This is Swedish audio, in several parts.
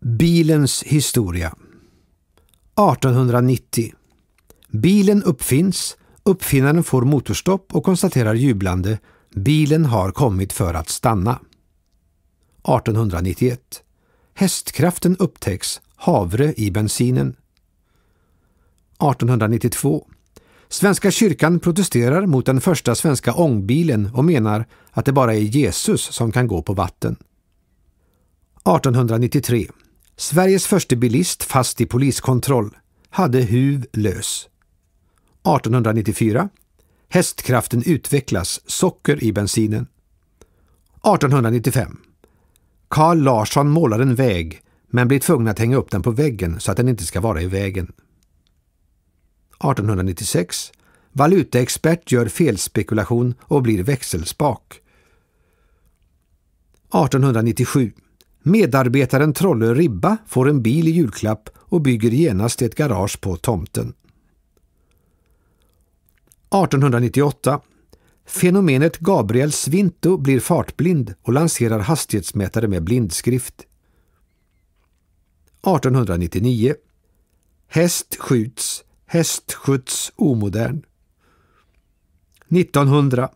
Bilens historia 1890 Bilen uppfinns, uppfinnaren får motorstopp och konstaterar jublande bilen har kommit för att stanna. 1891 Hästkraften upptäcks, havre i bensinen. 1892 Svenska kyrkan protesterar mot den första svenska ångbilen och menar att det bara är Jesus som kan gå på vatten. 1893 Sveriges första bilist fast i poliskontroll hade huv lös. 1894. Hästkraften utvecklas, socker i bensinen. 1895. Carl Larsson målar en väg men blir tvungen att hänga upp den på väggen så att den inte ska vara i vägen. 1896. Valutaexpert gör felspekulation och blir växelspak. 1897. Medarbetaren Trolle Ribba får en bil i julklapp och bygger genast ett garage på tomten. 1898. Fenomenet Gabriel Svinto blir fartblind och lanserar hastighetsmätare med blindskrift. 1899. Häst skjuts, häst skjuts omodern. 1900.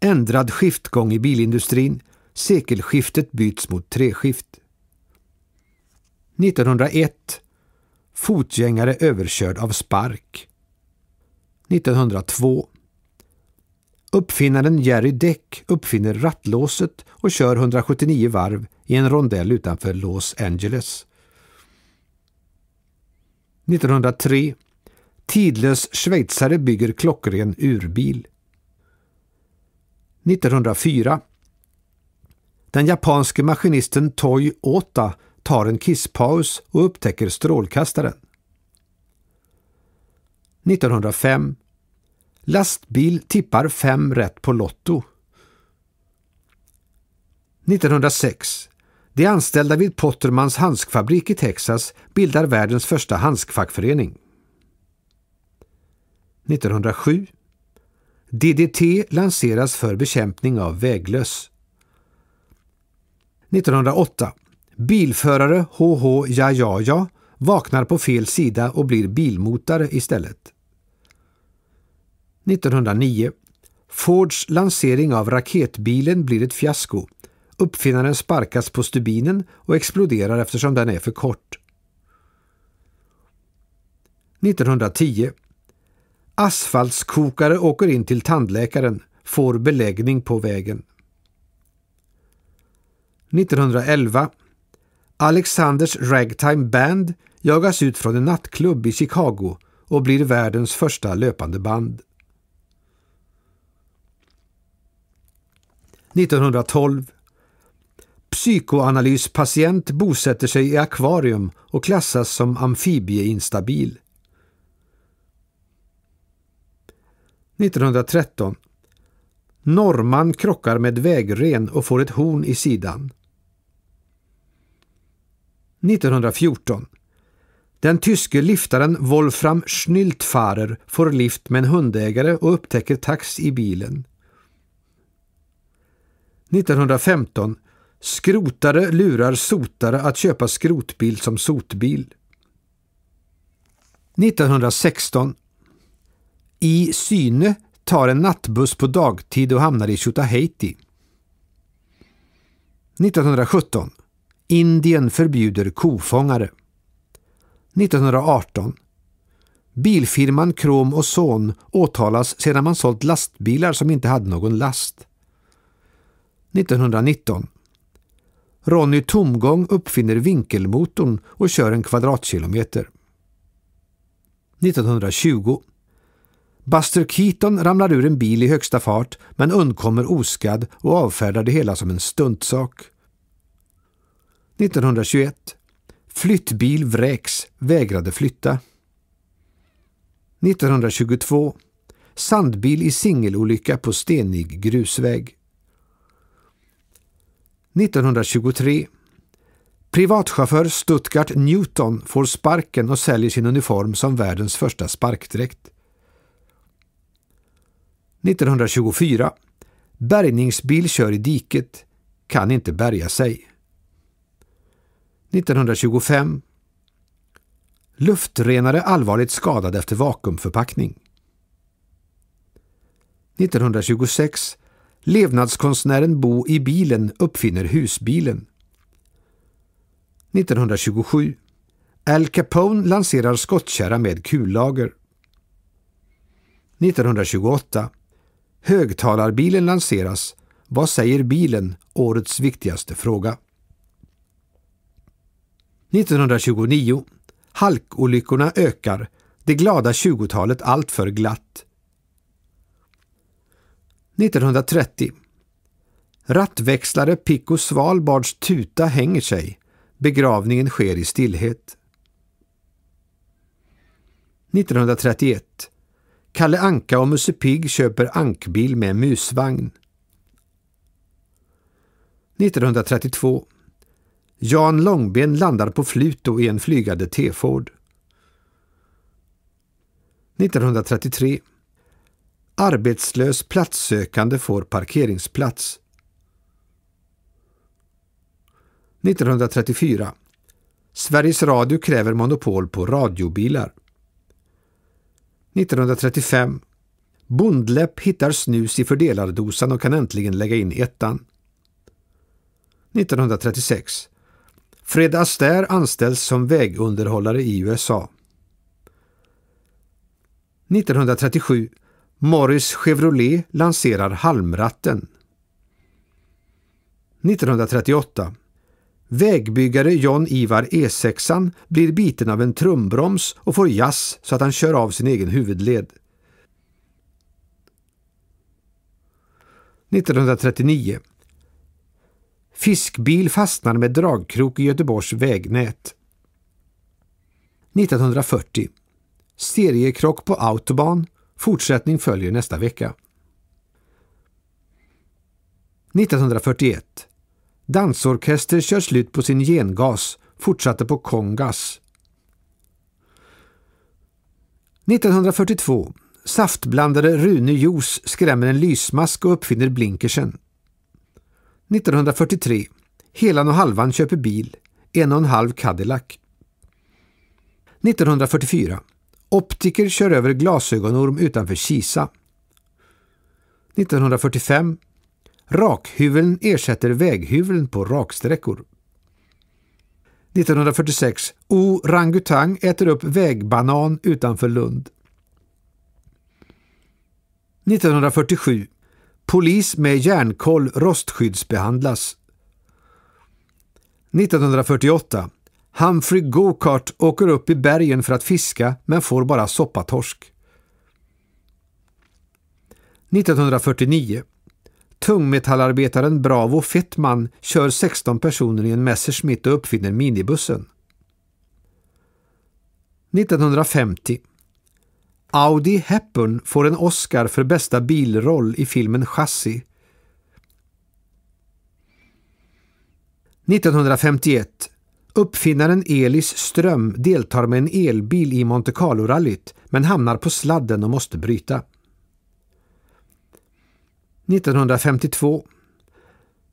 Ändrad skiftgång i bilindustrin. Sekelskiftet byts mot treskift. 1901 Fotgängare överkörd av spark. 1902 Uppfinnaren Jerry Deck uppfinner rattlåset och kör 179 varv i en rondell utanför Los Angeles. 1903 Tidlös schweizare bygger klockren urbil. 1904 den japanske maskinisten Toy Ota tar en kisspaus och upptäcker strålkastaren. 1905 Lastbil tippar fem rätt på Lotto. 1906 De anställda vid Pottermans handskfabrik i Texas bildar världens första handskfackförening. 1907 DDT lanseras för bekämpning av väglöss. 1908. Bilförare HH ja vaknar på fel sida och blir bilmotare istället. 1909. Fords lansering av raketbilen blir ett fiasko. Uppfinnaren sparkas på stubinen och exploderar eftersom den är för kort. 1910. Asfaltskokare åker in till tandläkaren, får beläggning på vägen. 1911. Alexanders Ragtime Band jagas ut från en nattklubb i Chicago och blir världens första löpande band. 1912. Psykoanalyspatient bosätter sig i akvarium och klassas som amfibieinstabil. 1913. Norman krockar med vägren och får ett horn i sidan. 1914. Den tyske liftaren Wolfram Schnyltfarer får lift med en hundägare och upptäcker tax i bilen. 1915. Skrotare lurar sotare att köpa skrotbil som sotbil. 1916. I Syne tar en nattbuss på dagtid och hamnar i Tjotahejti. 1917. Indien förbjuder kofångare. 1918. Bilfirman Krom och Son åtalas sedan man sålt lastbilar som inte hade någon last. 1919. Ronny Tomgång uppfinner vinkelmotorn och kör en kvadratkilometer. 1920. Buster Keaton ramlar ur en bil i högsta fart men undkommer oskadd och avfärdar det hela som en stuntsak. 1921. Flyttbil vräks, vägrade flytta. 1922. Sandbil i singelolycka på stenig grusväg. 1923. Privatchaufför Stuttgart Newton får sparken och säljer sin uniform som världens första sparkdräkt. 1924. Bärgningsbil kör i diket, kan inte bärga sig. 1925 Luftrenare allvarligt skadad efter vakuumförpackning. 1926 Levnadskonstnären Bo i bilen uppfinner husbilen. 1927 Al Capone lanserar skottkärra med kullager. 1928 Högtalarbilen lanseras. Vad säger bilen? Årets viktigaste fråga. 1929. Halkolyckorna ökar. Det glada 20-talet alltför glatt. 1930. Rattväxlare Pico Svalbards tuta hänger sig. Begravningen sker i stillhet. 1931. Kalle Anka och Musse Pigg köper ankbil med musvagn. 1932. Jan Långben landar på Fluto i en flygande T-Ford. 1933. Arbetslös platssökande får parkeringsplats. 1934. Sveriges Radio kräver monopol på radiobilar. 1935. Bondläpp hittar snus i fördelardosan och kan äntligen lägga in ettan. 1936. Fred Astaire anställs som vägunderhållare i USA. 1937 Morris Chevrolet lanserar halmratten. 1938 Vägbyggare John Ivar E6 blir biten av en trumbroms och får jazz så att han kör av sin egen huvudled. 1939 Fiskbil fastnade med dragkrok i Göteborgs vägnät. 1940. Seriekrock på Autobahn. Fortsättning följer nästa vecka. 1941. Dansorkester kör slut på sin gengas, fortsatte på kongas. 1942. Saftblandare Rune Jos skrämmer en lysmask och uppfinner blinkersen. 1943. Helan och Halvan köper bil, en och en halv Cadillac. 1944. Optiker kör över glasögonorm utanför Kisa. 1945. Rakhyveln ersätter väghyveln på raksträckor. 1946. Orangutang äter upp vägbanan utanför Lund. 1947. Polis med järnkoll rostskyddsbehandlas. 1948. Humphrey Gokart åker upp i bergen för att fiska men får bara soppatorsk. 1949. Tungmetallarbetaren Bravo Fettman kör 16 personer i en Messerschmitt och uppfinner minibussen. 1950 Audi Hepburn får en Oscar för bästa bilroll i filmen Chassi. 1951. Uppfinnaren Elis Ström deltar med en elbil i Monte Carlo-rallyt men hamnar på sladden och måste bryta. 1952.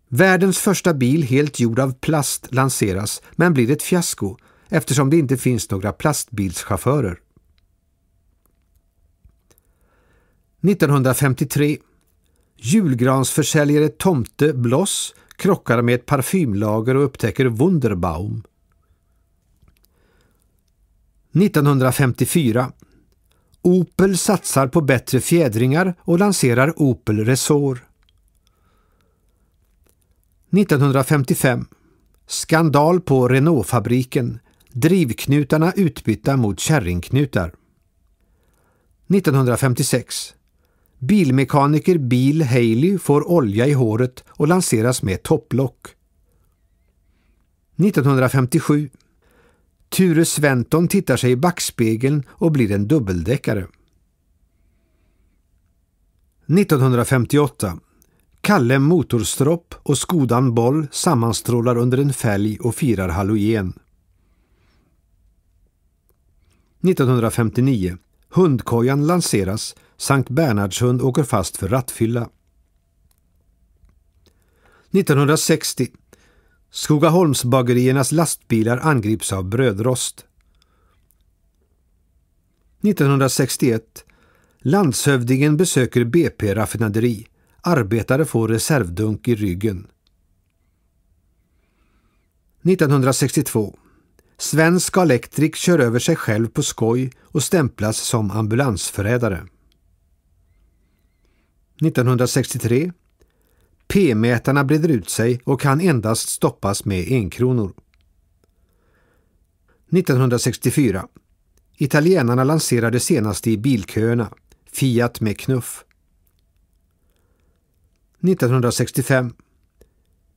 Världens första bil helt gjord av plast lanseras men blir ett fiasko eftersom det inte finns några plastbilschaufförer. 1953. Julgransförsäljare Tomte Bloss krockar med ett parfymlager och upptäcker Wunderbaum. 1954. Opel satsar på bättre fjädringar och lanserar Opel Resor. 1955. Skandal på Renaultfabriken. Drivknutarna utbytta mot kärringknutar. 1956. Bilmekaniker Bill Haley får olja i håret och lanseras med topplock. 1957. Ture Sventon tittar sig i backspegeln och blir en dubbeldäckare. 1958. Kalle Motorstropp och Skodan Boll sammanstrålar under en fälg och firar halogen. 1959. Hundkojan lanseras, Sankt Bernhardshund åker fast för rattfylla. 1960 Skogaholmsbageriernas lastbilar angrips av brödrost. 1961 Landshövdingen besöker BP-raffinaderi. Arbetare får reservdunk i ryggen. 1962 Svensk Electric kör över sig själv på skoj och stämplas som ambulansförrädare. 1963 P-mätarna breder ut sig och kan endast stoppas med enkronor. 1964 Italienarna lanserar det senaste i bilköerna, Fiat med knuff. 1965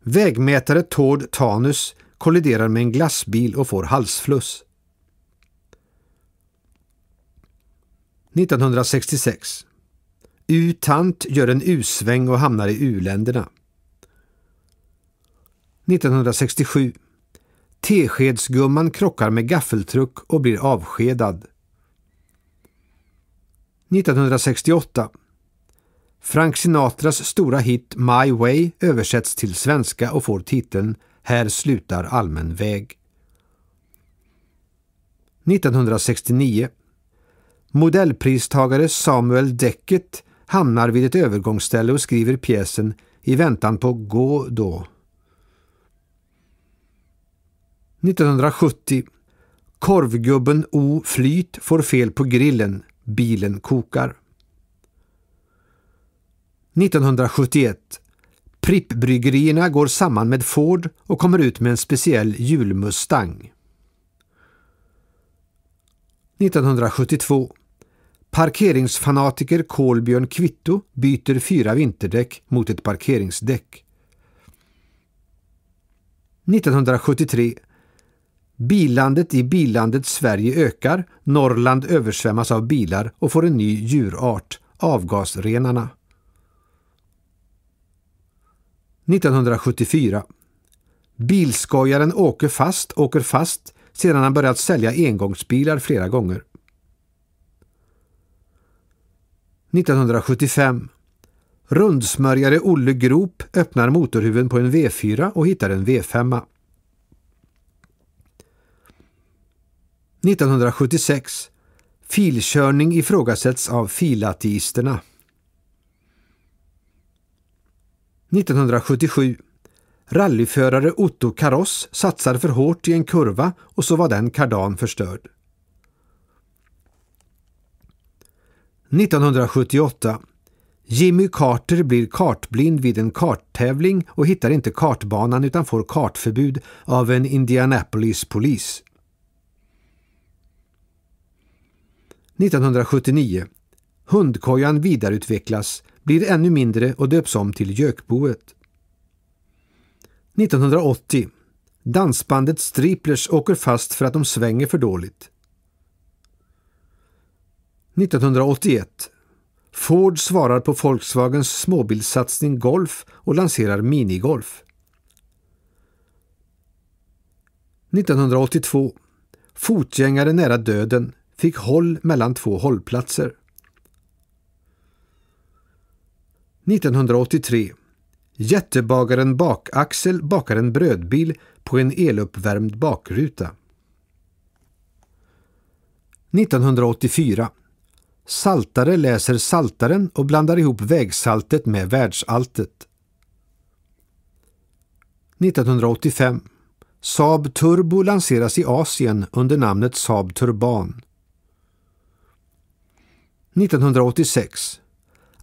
Vägmätare Tord Tanus kolliderar med en glassbil och får halsfluss. 1966. U-tant gör en U-sväng och hamnar i U-länderna. 1967. Teskedsgumman krockar med gaffeltruck och blir avskedad. 1968. Frank Sinatras stora hit My Way översätts till svenska och får titeln här slutar allmän väg. 1969 Modellpristagare Samuel Deckett hamnar vid ett övergångsställe och skriver pjäsen I väntan på Gå då. 1970 Korvgubben O Flyt får fel på grillen. Bilen kokar. 1971 Prippbryggerierna går samman med Ford och kommer ut med en speciell julmustang. 1972. Parkeringsfanatiker Kolbjörn Kvitto byter fyra vinterdäck mot ett parkeringsdäck. 1973. Bilandet i bilandet Sverige ökar. Norrland översvämmas av bilar och får en ny djurart, avgasrenarna. 1974. Bilskojaren åker fast, åker fast sedan han börjat sälja engångsbilar flera gånger. 1975. Rundsmörjare Olle Grop öppnar motorhuven på en V4 och hittar en V5. 1976. Filkörning ifrågasätts av filateisterna. 1977. Rallyförare Otto Kaross satsade för hårt i en kurva och så var den kardan förstörd. 1978. Jimmy Carter blir kartblind vid en karttävling och hittar inte kartbanan utan får kartförbud av en Indianapolis-polis. 1979. Hundkojan vidareutvecklas blir ännu mindre och döps om till Gökboet. 1980. Dansbandet Striplers åker fast för att de svänger för dåligt. 1981. Ford svarar på Volkswagens småbilssatsning Golf och lanserar Minigolf. 1982. Fotgängare nära döden fick håll mellan två hållplatser. 1983. Jättebagaren Bakaxel bakar en brödbil på en eluppvärmd bakruta. 1984. Saltare läser Saltaren och blandar ihop vägsaltet med världsaltet. 1985. Saab Turbo lanseras i Asien under namnet Saab Turban. 1986.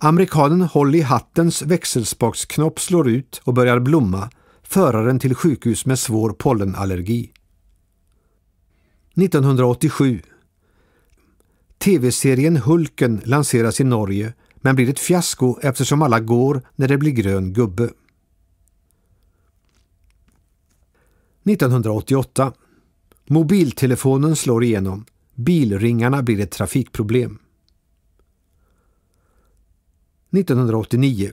Amerikanen Holly Hattens växelspaksknopp slår ut och börjar blomma. Föraren till sjukhus med svår pollenallergi. 1987 TV-serien Hulken lanseras i Norge men blir ett fiasko eftersom alla går när det blir grön gubbe. 1988 Mobiltelefonen slår igenom. Bilringarna blir ett trafikproblem. 1989.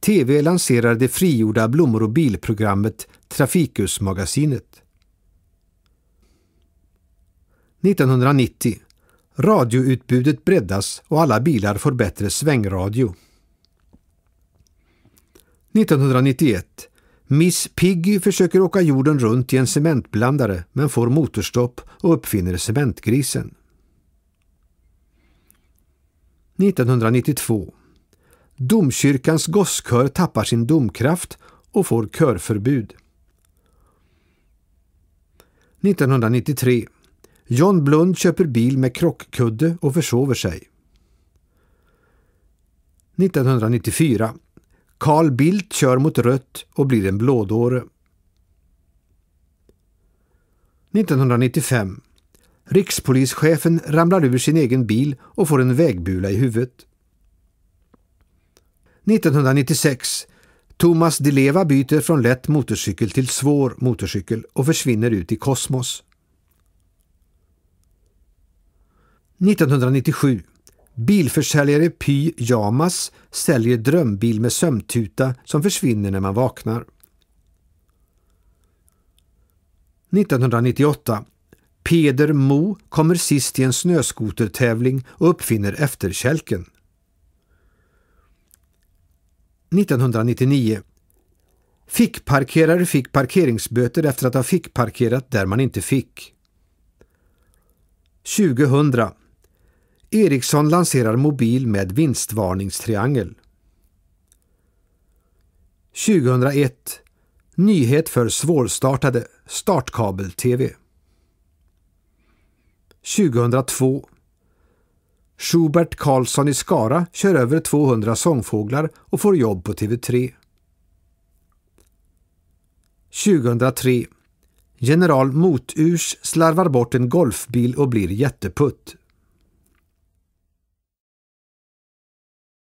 TV lanserar det frigjorda Blommor och bilprogrammet Trafikusmagasinet. 1990. Radioutbudet breddas och alla bilar får bättre svängradio. 1991. Miss Piggy försöker åka jorden runt i en cementblandare men får motorstopp och uppfinner cementgrisen. 1992. Domkyrkans gosskör tappar sin domkraft och får körförbud. 1993. John Blund köper bil med krockkudde och försover sig. 1994. Carl Bildt kör mot rött och blir en blådåre. 1995. Rikspolischefen ramlar ur sin egen bil och får en vägbula i huvudet. 1996 Thomas Di Leva byter från lätt motorcykel till svår motorcykel och försvinner ut i kosmos. 1997 Bilförsäljare Py Jamas säljer drömbil med sömntuta som försvinner när man vaknar. 1998 Peder Mo kommer sist i en snöskotertävling och uppfinner efterkälken. 1999. Fickparkerare fick parkeringsböter efter att ha fickparkerat där man inte fick. 2000. Ericsson lanserar mobil med vinstvarningstriangel. 2001. Nyhet för svårstartade. Startkabel-TV. 2002. Schubert Karlsson i Skara kör över 200 sångfåglar och får jobb på TV3. 2003. General Moturs slarvar bort en golfbil och blir jätteputt.